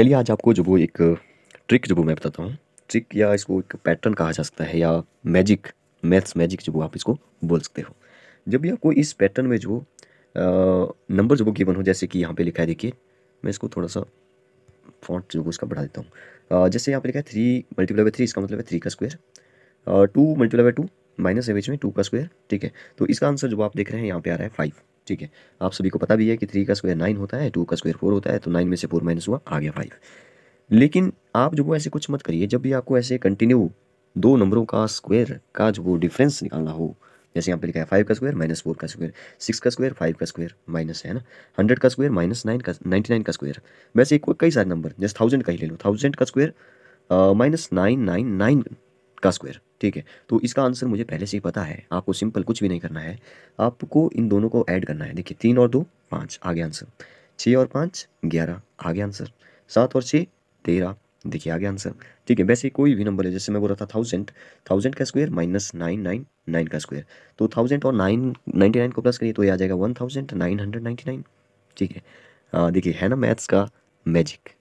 चलिए आज आपको जो वो एक ट्रिक जो वो मैं बताता हूँ ट्रिक या इसको एक पैटर्न कहा जा सकता है या मैजिक मैथ्स मैजिक जो वो आप इसको बोल सकते हो जब भी आपको इस पैटर्न में जो नंबर जो वो गिवन हो जैसे कि यहाँ पे लिखा है देखिए मैं इसको थोड़ा सा फॉन्ट जो उसका बढ़ा देता हूँ जैसे यहाँ पे लिखा है थ्री मल्टीप्लाई बाई थ्री इसका मतलब है थ्री का square two multiply by two minus है बीच में टू का स्क्वेयर ठीक है तो इसका आंसर जो आप देख रहे हैं यहाँ पे आ रहा है फाइव ठीक है आप सभी को पता भी है कि थ्री का स्क्वायर नाइन होता है टू का स्क्वायर फोर होता है तो नाइन में से फोर माइनस हुआ आ गया फाइव लेकिन आप जो वो ऐसे कुछ मत करिए जब भी आपको ऐसे कंटिन्यू दो नंबरों का स्क्वायर का जो वो डिफरेंस निकालना हो जैसे यहाँ पे लिखा है फाइव का स्क्वायर माइनस फोर का स्क्वायर सिक्स का स्क्वायर फाइव का स्क्वायर माइनस है ना हंड्रेड का स्क्वायर माइनस नाइन का नाइन्टी नाइन का स्क्वायर वैसे एक कई सारे नंबर जैसे थाउजेंड का ही ले लो थाउजेंड का square minus nine nine nine का स्क्वायर ठीक है तो इसका आंसर मुझे पहले से ही पता है आपको सिंपल कुछ भी नहीं करना है आपको इन दोनों को ऐड करना है देखिए तीन और दो पाँच आगे आंसर छः और पाँच ग्यारह आगे आंसर सात और छः तेरह देखिए आगे आंसर ठीक है वैसे कोई भी नंबर है जैसे मैं बोल रहा था थाउजेंड थाउजेंड का square minus nine nine nine का स्क्वायर तो थाउजेंड और नाइन नाइन्टी नाइन को प्लस करिए तो ये आ जाएगा one thousand nine hundred ninety nine ठीक है देखिए है ना मैथ्स का मैजिक